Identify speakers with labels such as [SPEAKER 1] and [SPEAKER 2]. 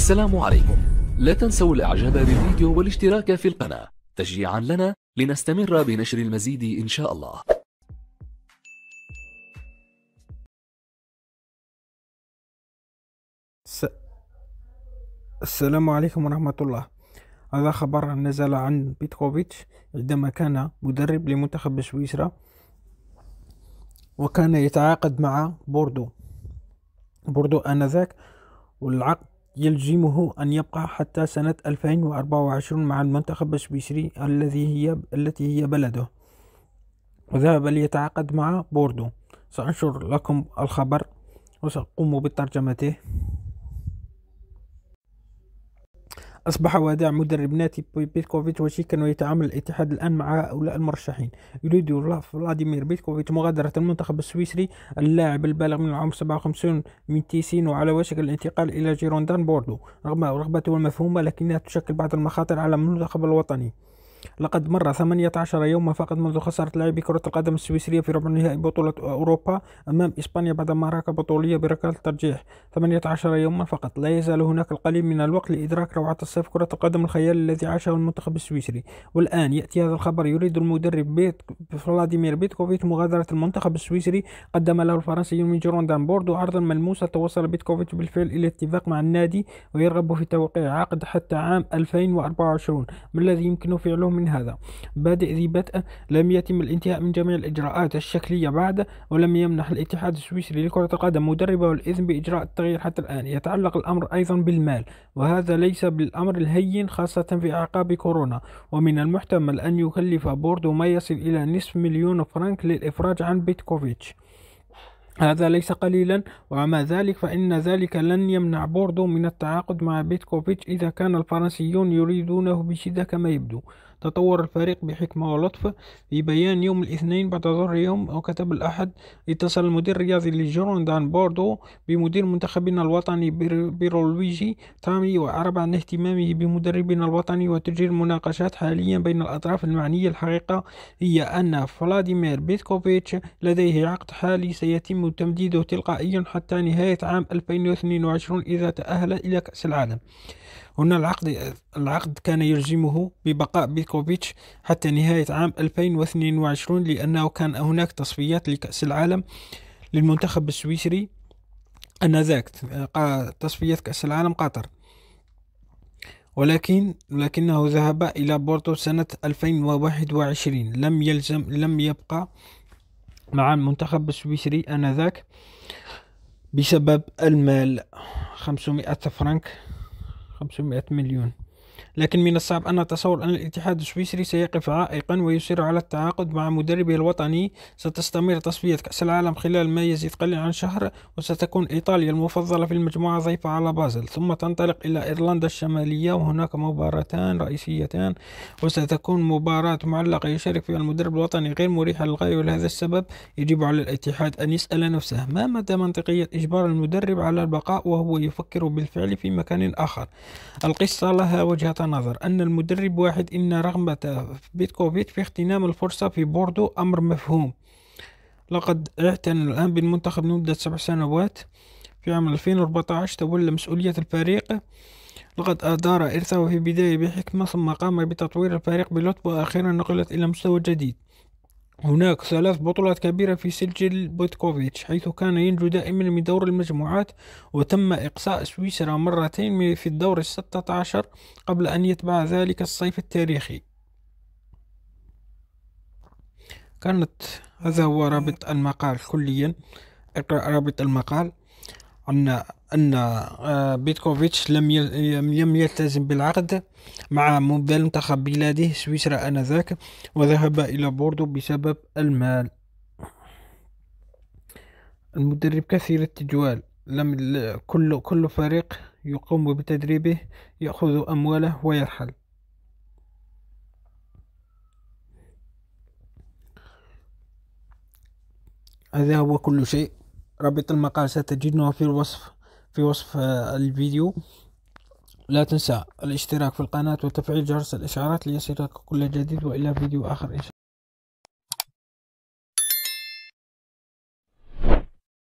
[SPEAKER 1] السلام عليكم لا تنسوا الاعجاب بالفيديو والاشتراك في القناة تشجيعا لنا لنستمر بنشر المزيد ان شاء الله س... السلام عليكم ورحمة الله هذا خبر نزل عن بيتكوفيتش عندما كان مدرب لمنتخب سويسرا وكان يتعاقد مع بوردو بوردو آنذاك والعقد يلزمه أن يبقى حتى سنة 2024 مع المنتخب السويسري الذي هي التي هي بلده وذهب ليتعاقد مع بوردو سأنشر لكم الخبر وسأقوم بترجمته أصبح وداع مدرب ناتي بيتكوفيتش وشيكن يتعامل الاتحاد الآن مع هؤلاء المرشحين يريد فلاديمير بيتكوفيتش مغادرة المنتخب السويسري اللاعب البالغ من العمر 57 من تيسين وعلى وشك الانتقال إلى جيروندان بوردو رغم رغبته المفهومة لكنها تشكل بعض المخاطر على المنتخب الوطني لقد مر 18 يوما فقط منذ خسارة لاعبي كرة القدم السويسرية في ربع نهائي بطولة أوروبا أمام إسبانيا بعد معركة بطولية بركلات الترجيح 18 يوما فقط لا يزال هناك القليل من الوقت لإدراك روعة الصيف كرة القدم الخيال الذي عاشه المنتخب السويسري والآن يأتي هذا الخبر يريد المدرب بيت فلاديمير بيتكوفيت مغادرة المنتخب السويسري قدم له الفرنسي من جروندان بوردو عرضا ملموسا توصل بيتكوفيت بالفعل إلى اتفاق مع النادي ويرغب في توقيع عقد حتى عام 2024 ما الذي يمكنه فعله من هذا بادئ ذي بدء لم يتم الانتهاء من جميع الإجراءات الشكلية بعد ولم يمنح الاتحاد السويسري لكرة القدم مدربه الإذن بإجراء التغيير حتى الآن يتعلق الأمر أيضا بالمال وهذا ليس بالأمر الهين خاصة في أعقاب كورونا ومن المحتمل أن يكلف بوردو ما يصل إلى نصف مليون فرنك للإفراج عن بيتكوفيتش هذا ليس قليلا ومع ذلك فإن ذلك لن يمنع بوردو من التعاقد مع بيتكوفيتش إذا كان الفرنسيون يريدونه بشدة كما يبدو تطور الفريق بحكمة ولطف في بيان يوم الاثنين بعد ظهر يوم أو كتب الأحد اتصل المدير الرياضي دان بوردو بمدير منتخبنا الوطني بيرولويجي تامي وأعرب عن اهتمامه بمدربنا الوطني وتجري المناقشات حاليا بين الأطراف المعنية الحقيقة هي أن فلاديمير بيتكوفيتش لديه عقد حالي سيتم تمديده تلقائيا حتى نهاية عام 2022 إذا تأهل إلى كأس العالم هنا العقد العقد كان يلزمه ببقاء بيكوفيتش حتى نهاية عام 2022 لأنه كان هناك تصفيات لكأس العالم للمنتخب السويسري أنذاك تصفيات كأس العالم قطر ولكن لكنه ذهب إلى بورتو سنة 2021 لم يلزم لم يبقى مع المنتخب السويسري آنذاك بسبب المال 500 فرنك خمسمائة مليون لكن من الصعب أن نتصور أن الاتحاد السويسري سيقف عائقا ويصر على التعاقد مع مدربه الوطني ستستمر تصفية كأس العالم خلال ما يزيد قليلا عن شهر وستكون إيطاليا المفضلة في المجموعة ضيفة على بازل ثم تنطلق إلى إيرلندا الشمالية وهناك مباراتان رئيسيتان وستكون مباراة معلقة يشارك فيها المدرب الوطني غير مريحة للغاية ولهذا السبب يجب على الاتحاد أن يسأل نفسه ما مدى منطقية إجبار المدرب على البقاء وهو يفكر بالفعل في مكان آخر القصة لها وجه وجهة نظر أن المدرب واحد إن رغبة بيتكوفيت في اغتنام الفرصة في بوردو أمر مفهوم لقد اعتنى الآن بالمنتخب لمدة سبع سنوات في عام 2014 تولى مسؤولية الفريق لقد أدار إرثه في بداية بحكمة ثم قام بتطوير الفريق بلطف وأخيرا نقلت إلى مستوى جديد هناك ثلاث بطولات كبيرة في سجل بوتكوفيتش حيث كان ينجو دائما من دور المجموعات وتم إقصاء سويسرا مرتين في الدور الستة عشر قبل أن يتبع ذلك الصيف التاريخي كانت هذا هو رابط المقال كليا اقرأ رابط المقال أن أن آه، بيتكوفيتش لم لم يلتزم بالعقد مع مبدأ منتخب بلاده سويسرا آنذاك وذهب إلى بوردو بسبب المال المدرب كثير التجوال لم كل كل فريق يقوم بتدريبه يأخذ أمواله ويرحل هذا هو كل شيء رابط المقال ستجدونه في الوصف في وصف آه، الفيديو لا تنسى الاشتراك في القناة وتفعيل جرس الإشعارات ليصلك كل جديد وإلى فيديو آخر إن شاء الله